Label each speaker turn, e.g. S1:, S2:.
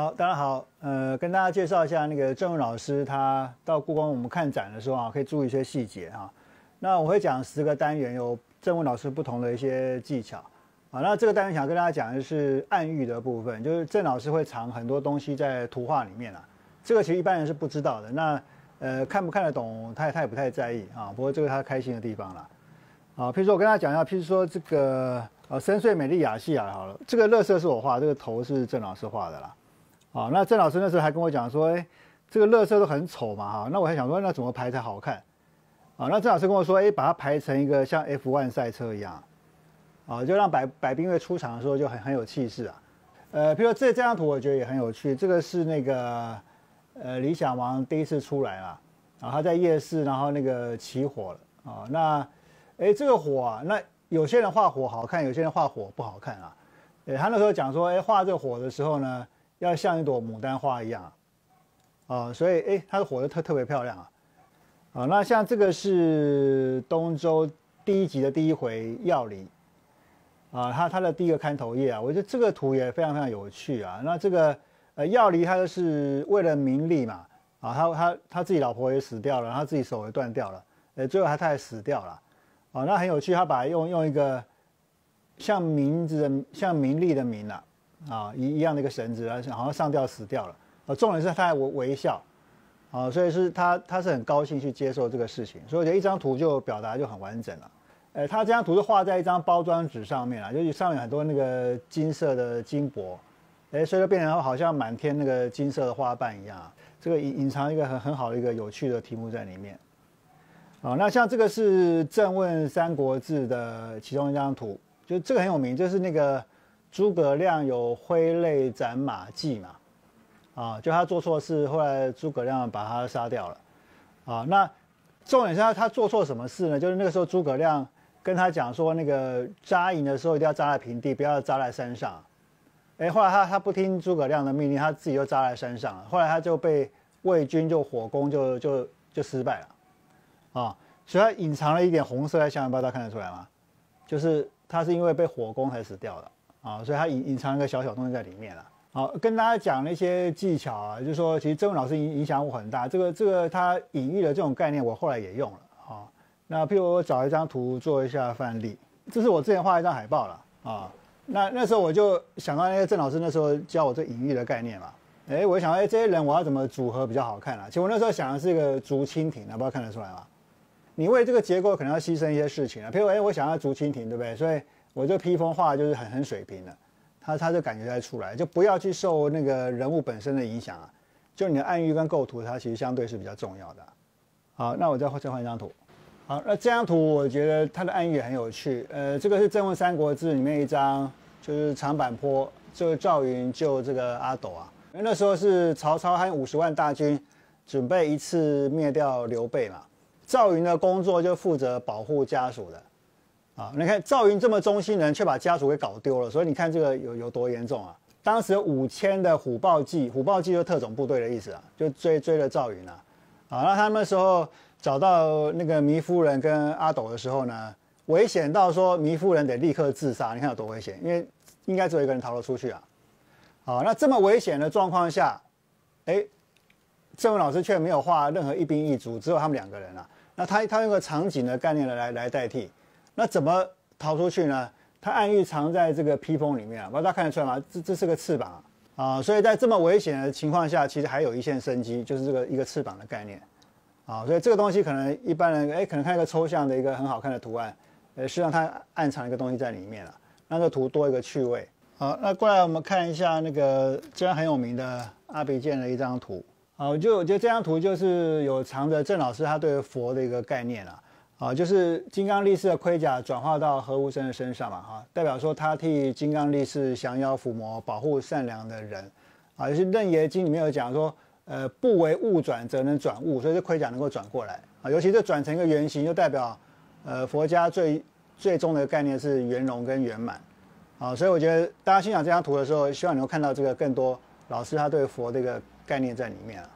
S1: 好，大家好，呃，跟大家介绍一下那个郑文老师，他到故宫我们看展的时候啊，可以注意一些细节啊。那我会讲十个单元，有郑文老师不同的一些技巧啊。那这个单元想跟大家讲的是暗喻的部分，就是郑老师会藏很多东西在图画里面啊。这个其实一般人是不知道的。那呃，看不看得懂，他也他也不太在意啊。不过这个他开心的地方了啊。譬如说我跟大家讲一下，譬如说这个呃，深邃美丽雅细亚好了，这个乐色是我画，这个头是郑老师画的啦。啊，那郑老师那时候还跟我讲说，哎，这个乐色都很丑嘛，哈，那我还想说，那怎么排才好看？啊，那郑老师跟我说，哎，把它排成一个像 F1 赛车一样，啊，就让百百冰月出场的时候就很很有气势啊。呃，比如说这这张图，我觉得也很有趣，这个是那个呃理想王第一次出来了，然后他在夜市，然后那个起火了，啊，那哎这个火啊，那有些人画火好看，有些人画火不好看啊。呃，他那时候讲说，哎，画这火的时候呢。要像一朵牡丹花一样，啊，所以哎，它火得特特别漂亮啊，啊，那像这个是东周第一集的第一回药离，啊，它它的第一个看头页啊，我觉得这个图也非常非常有趣啊。那这个呃药离他是为了名利嘛，啊，他他他自己老婆也死掉了，他自己手也断掉了，呃，最后他他也死掉了，啊，那很有趣，他把用用一个像名字的像名利的名啊。啊，一一样的一个绳子且好像上吊死掉了。啊，重点是他微微笑，啊，所以是他他是很高兴去接受这个事情。所以我觉得一张图就表达就很完整了。呃，他这张图是画在一张包装纸上面啊，就是上面很多那个金色的金箔，哎，所以就变成好像满天那个金色的花瓣一样。这个隐隐藏一个很很好的一个有趣的题目在里面。啊，那像这个是《正问三国志》的其中一张图，就这个很有名，就是那个。诸葛亮有挥泪斩马谡嘛？啊，就他做错事，后来诸葛亮把他杀掉了。啊，那重点是他他做错什么事呢？就是那个时候诸葛亮跟他讲说，那个扎营的时候一定要扎在平地，不要扎在山上。哎，后来他他不听诸葛亮的命令，他自己又扎在山上了。后来他就被魏军就火攻就就就失败了。啊，所以他隐藏了一点红色来想大家看得出来吗？就是他是因为被火攻才死掉的。啊，所以它隐隐藏一个小小东西在里面了。好，跟大家讲了一些技巧啊，就说其实郑老师影影响我很大。这个这个他隐喻的这种概念，我后来也用了。好，那譬如我找一张图做一下范例，这是我之前画一张海报了啊。那那时候我就想到，那个郑老师那时候教我这隐喻的概念嘛，哎，我想哎，这些人我要怎么组合比较好看啊？其实我那时候想的是一个竹蜻蜓，不知道看得出来吗？你为这个结构可能要牺牲一些事情啊，譬如哎，我想要竹蜻蜓，对不对？所以。我这披风画就是很很水平的，他他就感觉在出来，就不要去受那个人物本身的影响啊，就你的暗喻跟构图，它其实相对是比较重要的。好，那我再再换一张图。好，那这张图我觉得它的暗喻也很有趣。呃，这个是《正问三国志》里面一张，就是长坂坡，就赵云救这个阿斗啊。因为那时候是曹操还有五十万大军准备一次灭掉刘备嘛，赵云的工作就负责保护家属的。啊，你看赵云这么忠心人，却把家族给搞丢了，所以你看这个有有多严重啊？当时五千的虎豹骑，虎豹骑就是特种部队的意思啊，就追追了赵云啊。啊，那他们时候找到那个糜夫人跟阿斗的时候呢，危险到说糜夫人得立刻自杀，你看有多危险？因为应该只有一个人逃得出去啊。好，那这么危险的状况下，哎，郑文老师却没有画任何一兵一卒，只有他们两个人啊。那他他用个场景的概念来来代替。那怎么逃出去呢？它暗喻藏在这个披风里面，不大家看得出来吗？这这是个翅膀啊，所以在这么危险的情况下，其实还有一线生机，就是这个一个翅膀的概念啊。所以这个东西可能一般人哎，可能看一个抽象的一个很好看的图案，呃，实际上它暗藏一个东西在里面啊，那这图多一个趣味。好，那过来我们看一下那个这常很有名的阿比建的一张图。好，就我觉得这张图就是有藏着郑老师他对佛的一个概念了。啊，就是金刚力士的盔甲转化到何无生的身上嘛，哈，代表说他替金刚力士降妖伏魔，保护善良的人，啊，就是《楞严经里面有讲说，呃，不为物转，则能转物，所以这盔甲能够转过来，啊，尤其这转成一个圆形，就代表，呃，佛家最最终的概念是圆融跟圆满，啊，所以我觉得大家欣赏这张图的时候，希望能够看到这个更多老师他对佛这个概念在里面啊。